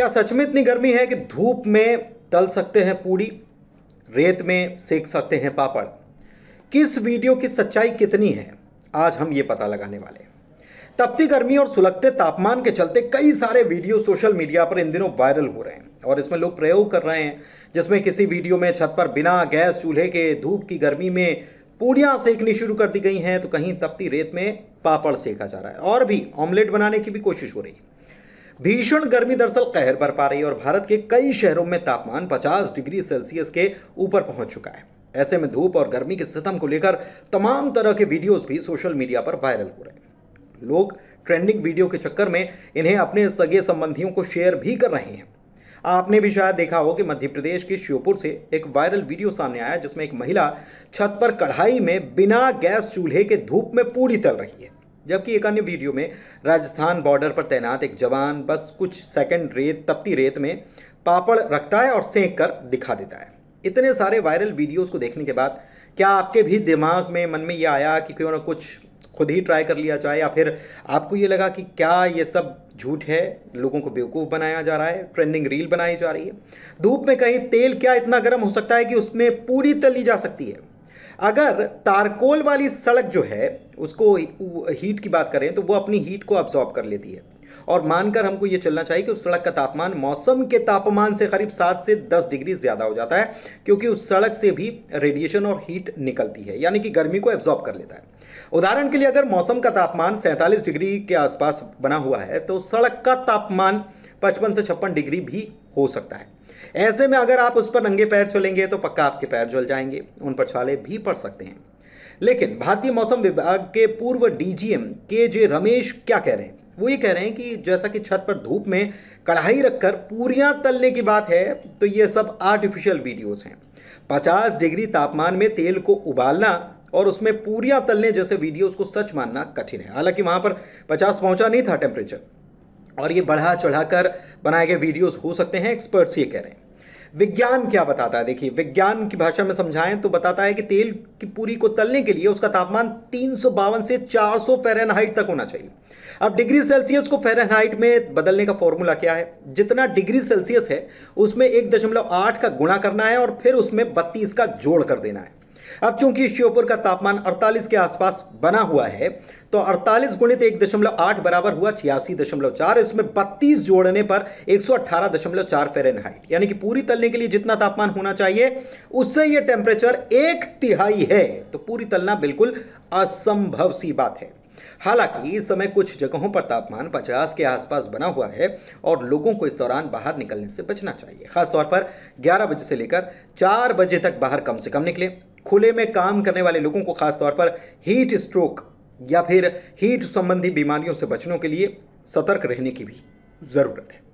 क्या सच में इतनी गर्मी है कि धूप में तल सकते हैं पूड़ी रेत में सेक सकते हैं पापड़ किस वीडियो की सच्चाई कितनी है आज हम ये पता लगाने वाले तपती गर्मी और सुलगते तापमान के चलते कई सारे वीडियो सोशल मीडिया पर इन दिनों वायरल हो रहे हैं और इसमें लोग प्रयोग कर रहे हैं जिसमें किसी वीडियो में छत पर बिना गैस चूल्हे के धूप की गर्मी में पूड़ियाँ सेकनी शुरू कर दी गई हैं तो कहीं तपती रेत में पापड़ सेका जा रहा है और भी ऑमलेट बनाने की भी कोशिश हो रही है भीषण गर्मी दरअसल कहर पा रही है और भारत के कई शहरों में तापमान 50 डिग्री सेल्सियस के ऊपर पहुंच चुका है ऐसे में धूप और गर्मी के सितम को लेकर तमाम तरह के वीडियोस भी सोशल मीडिया पर वायरल हो रहे हैं लोग ट्रेंडिंग वीडियो के चक्कर में इन्हें अपने सगे संबंधियों को शेयर भी कर रहे हैं आपने भी शायद देखा हो कि मध्य प्रदेश के श्योपुर से एक वायरल वीडियो सामने आया जिसमें एक महिला छत पर कढ़ाई में बिना गैस चूल्हे के धूप में पूरी तल रही है जबकि एक अन्य वीडियो में राजस्थान बॉर्डर पर तैनात एक जवान बस कुछ सेकंड रेत तपती रेत में पापड़ रखता है और सेंक कर दिखा देता है इतने सारे वायरल वीडियोस को देखने के बाद क्या आपके भी दिमाग में मन में ये आया कि क्यों ना कुछ खुद ही ट्राई कर लिया जाए या फिर आपको ये लगा कि क्या ये सब झूठ है लोगों को बेवकूफ़ बनाया जा रहा है ट्रेंडिंग रील बनाई जा रही है धूप में कहीं तेल क्या इतना गर्म हो सकता है कि उसमें पूरी तली जा सकती है अगर तारकोल वाली सड़क जो है उसको हीट की बात करें तो वो अपनी हीट को अब्जॉर्ब कर लेती है और मानकर हमको ये चलना चाहिए कि उस सड़क का तापमान मौसम के तापमान से करीब सात से दस डिग्री ज़्यादा हो जाता है क्योंकि उस सड़क से भी रेडिएशन और हीट निकलती है यानी कि गर्मी को एब्जॉर्ब कर लेता है उदाहरण के लिए अगर मौसम का तापमान सैंतालीस डिग्री के आसपास बना हुआ है तो सड़क का तापमान पचपन से छप्पन डिग्री भी हो सकता है ऐसे में अगर आप उस पर नंगे पैर चलेंगे तो पक्का आपके पैर जल जाएंगे उन पर छाले भी पड़ सकते हैं लेकिन भारतीय मौसम विभाग के पूर्व डीजीएम के जे रमेश क्या कह रहे हैं वो ये कह रहे हैं कि जैसा कि छत पर धूप में कढ़ाई रखकर पूरियां तलने की बात है तो ये सब आर्टिफिशियल वीडियोस हैं 50 डिग्री तापमान में तेल को उबालना और उसमें पूरियां तलने जैसे वीडियोस को सच मानना कठिन है हालांकि वहां पर 50 पहुंचा नहीं था टेम्परेचर और ये बढ़ा चढ़ाकर बनाए गए वीडियोस हो सकते हैं एक्सपर्ट्स ये कह रहे हैं विज्ञान क्या बताता है देखिए विज्ञान की भाषा में समझाएं तो बताता है कि तेल की पूरी को तलने के लिए उसका तापमान तीन से 400 सौ फेरनहाइट तक होना चाहिए अब डिग्री सेल्सियस को फेरनहाइट में बदलने का फॉर्मूला क्या है जितना डिग्री सेल्सियस है उसमें एक दशमलव आठ का गुणा करना है और फिर उसमें बत्तीस का जोड़ कर देना है अब चूंकि श्योपुर का तापमान 48 के आसपास बना हुआ है तो 48 गुणित एक दशमलव आठ बराबर हुआ छियासी दशमलव चार इसमें 32 जोड़ने पर एक सौ अट्ठारह दशमलव चार फेरन यानी कि पूरी तलने के लिए जितना तापमान होना चाहिए उससे यह टेम्परेचर एक तिहाई है तो पूरी तलना बिल्कुल असंभव सी बात है हालांकि इस समय कुछ जगहों पर तापमान 50 के आसपास बना हुआ है और लोगों को इस दौरान बाहर निकलने से बचना चाहिए खासतौर पर 11 बजे से लेकर 4 बजे तक बाहर कम से कम निकलें खुले में काम करने वाले लोगों को खासतौर पर हीट स्ट्रोक या फिर हीट संबंधी बीमारियों से बचने के लिए सतर्क रहने की भी ज़रूरत है